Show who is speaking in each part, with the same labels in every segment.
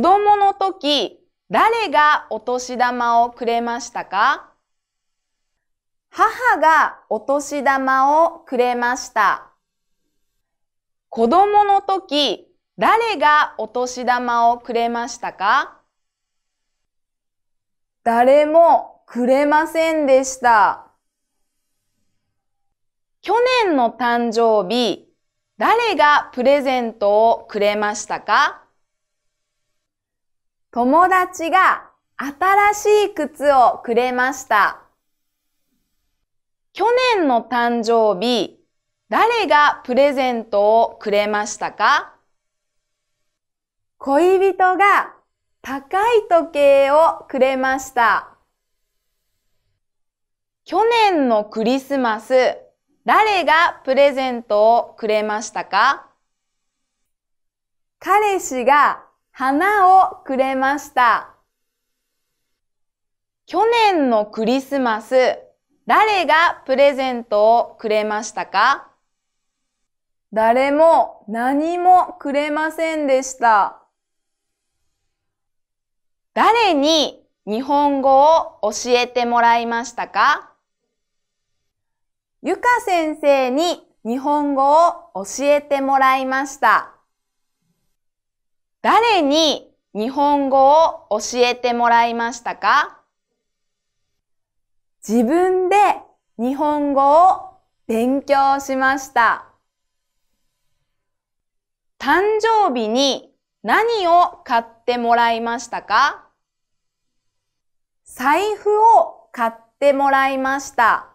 Speaker 1: 子供の時、誰がお年玉をくれましたか母がお年玉をくれました。子供の時、誰がお年玉をくれましたか誰もくれませんでした。去年の誕生日、誰がプレゼントをくれましたか友達が新しい靴をくれました。去年の誕生日、誰がプレゼントをくれましたか恋人が高い時計をくれました。去年のクリスマス、誰がプレゼントをくれましたか彼氏が花をくれました。去年のクリスマス、誰がプレゼントをくれましたか誰も何もくれませんでした。誰に日本語を教えてもらいましたかゆか先生に日本語を教えてもらいました。誰に日本語を教えてもらいましたか自分で日本語を勉強しました。誕生日に何を買ってもらいましたか財布を買ってもらいました。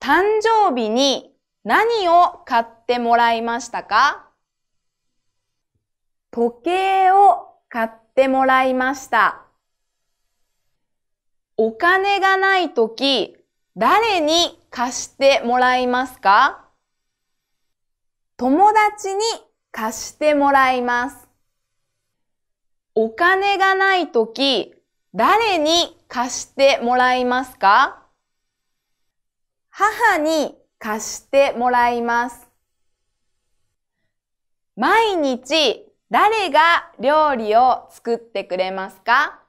Speaker 1: 誕生日に何を買ってもらいましたか時計を買ってもらいました。お金がないとき、誰に貸してもらいますか友達に貸してもらいます。お金がないとき、誰に貸してもらいますか母に貸してもらいます。毎日誰が料理を作ってくれますか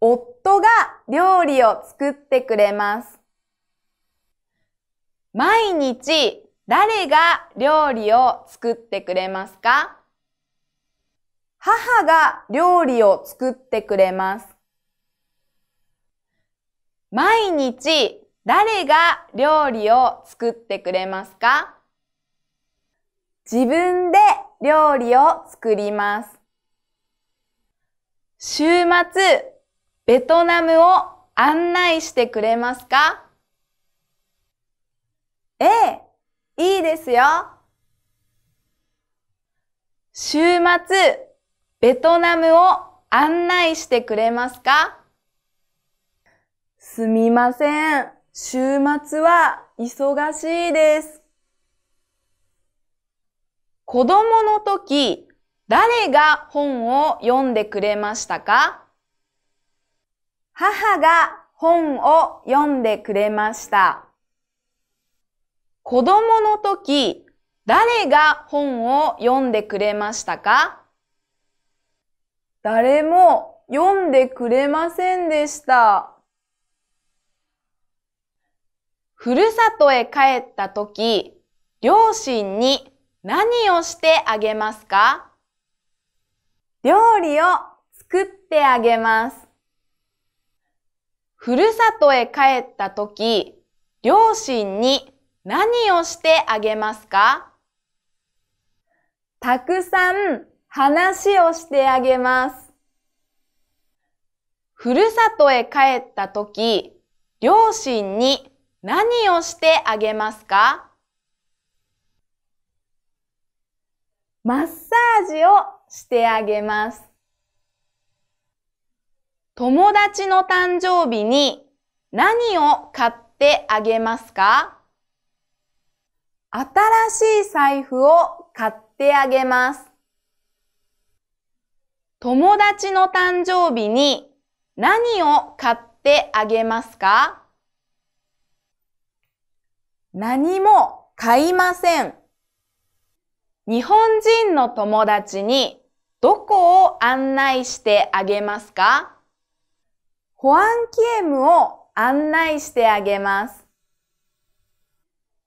Speaker 1: 夫が料理を作ってくれます。毎日誰が料理を作ってくれますか母が料理を作ってくれます。毎日誰が料理を作ってくれますか自分で料理を作ります。週末、ベトナムを案内してくれますかええ、いいですよ。週末、ベトナムを案内してくれますかすみません。週末は忙しいです。子供の時、誰が本を読んでくれましたか母が本を読んでくれました。子供の時、誰が本を読んでくれましたか誰も読んでくれませんでした。ふるさとへ帰った時、両親に何をしてあげますか料理を作ってあげます。ふるさとへ帰ったとき、両親に何をしてあげますかたくさん話をしてあげます。ふるさとへ帰ったとき、両親に何をしてあげますかマッサージをしてあげます。友達の誕生日に何を買ってあげますか新しい財布を買ってあげます。友達の誕生日に何を買ってあげますか何も買いません。日本人の友達にどこを案内してあげますかホアンキエムを案内してあげます。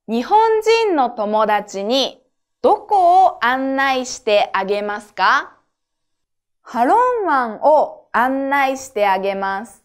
Speaker 1: 日本人の友達にどこを案内してあげますかハロン湾を案内してあげます。